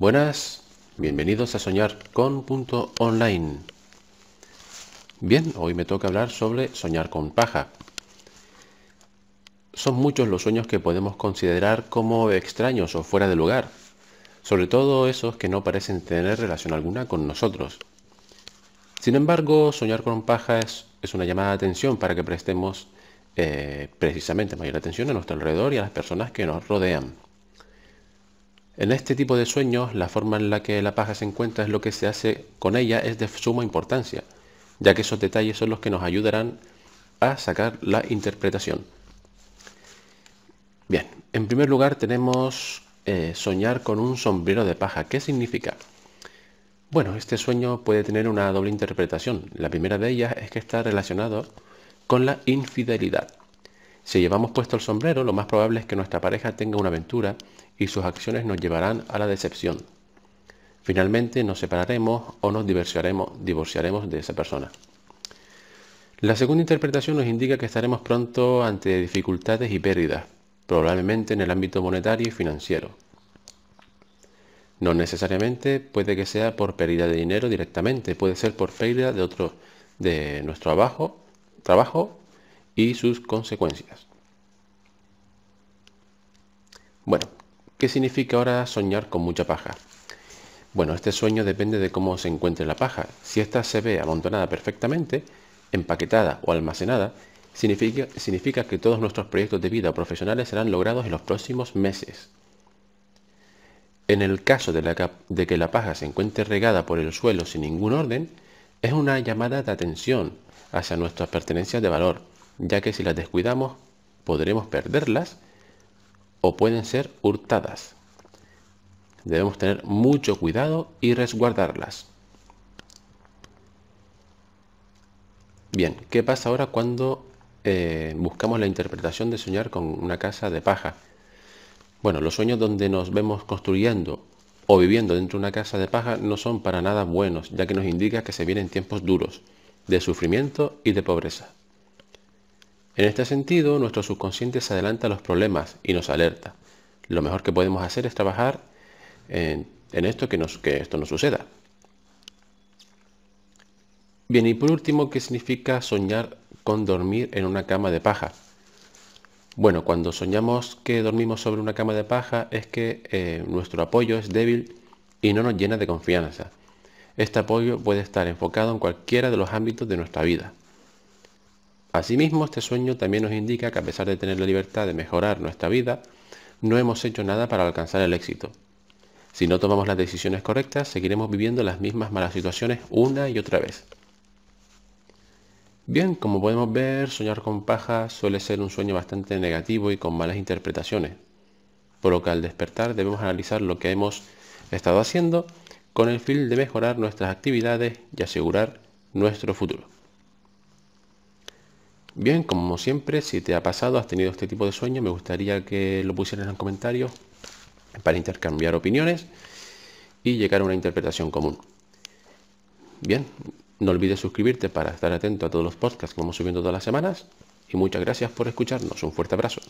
Buenas, bienvenidos a Soñar con punto online. Bien, hoy me toca hablar sobre soñar con paja. Son muchos los sueños que podemos considerar como extraños o fuera de lugar, sobre todo esos que no parecen tener relación alguna con nosotros. Sin embargo, soñar con paja es, una llamada de atención para que prestemos eh, precisamente mayor atención a nuestro alrededor y a las personas que nos rodean. En este tipo de sueños, la forma en la que la paja se encuentra es lo que se hace con ella es de suma importancia, ya que esos detalles son los que nos ayudarán a sacar la interpretación. Bien, en primer lugar tenemos eh, soñar con un sombrero de paja. ¿Qué significa? Bueno, este sueño puede tener una doble interpretación. La primera de ellas es que está relacionado con la infidelidad. Si llevamos puesto el sombrero, lo más probable es que nuestra pareja tenga una aventura y sus acciones nos llevarán a la decepción. Finalmente nos separaremos o nos divorciaremos, de esa persona. La segunda interpretación nos indica que estaremos pronto ante dificultades y pérdidas, probablemente en el ámbito monetario y financiero. No necesariamente puede que sea por pérdida de dinero directamente, puede ser por pérdida de otro de nuestro trabajo y sus consecuencias. Bueno, ¿qué significa ahora soñar con mucha paja? Bueno, este sueño depende de cómo se encuentre la paja. Si esta se ve amontonada perfectamente, empaquetada o almacenada, significa, que todos nuestros proyectos de vida o profesionales serán logrados en los próximos meses. En el caso de, de que la paja se encuentre regada por el suelo sin ningún orden, es una llamada de atención hacia nuestras pertenencias de valor, ya que si las descuidamos podremos perderlas o pueden ser hurtadas. Debemos tener mucho cuidado y resguardarlas. Bien, ¿qué pasa ahora cuando eh, buscamos la interpretación de soñar con una casa de paja? Bueno, los sueños donde nos vemos construyendo o viviendo dentro de una casa de paja no son para nada buenos, ya que nos indica que se vienen tiempos duros, de sufrimiento y de pobreza. En este sentido, nuestro subconsciente se adelanta a los problemas y nos alerta. Lo mejor que podemos hacer es trabajar en, esto que, esto no suceda. Bien, y por último, ¿qué significa soñar con dormir en una cama de paja? Bueno, cuando soñamos que dormimos sobre una cama de paja es que eh, nuestro apoyo es débil y no nos llena de confianza. Este apoyo puede estar enfocado en cualquiera de los ámbitos de nuestra vida. Asimismo, este sueño también nos indica que a pesar de tener la libertad de mejorar nuestra vida, no hemos hecho nada para alcanzar el éxito. Si no tomamos las decisiones correctas, seguiremos viviendo las mismas malas situaciones una y otra vez. Bien, como podemos ver, soñar con paja suele ser un sueño bastante negativo y con malas interpretaciones, por lo que al despertar debemos analizar lo que hemos estado haciendo con el fin de mejorar nuestras actividades y asegurar nuestro futuro. Bien, como siempre, si te ha pasado, has tenido este tipo de sueño, me gustaría que lo pusieras en los comentarios para intercambiar opiniones y llegar a una interpretación común. Bien, no olvides suscribirte para estar atento a todos los podcasts que vamos subiendo todas las semanas y muchas gracias por escucharnos. Un fuerte abrazo.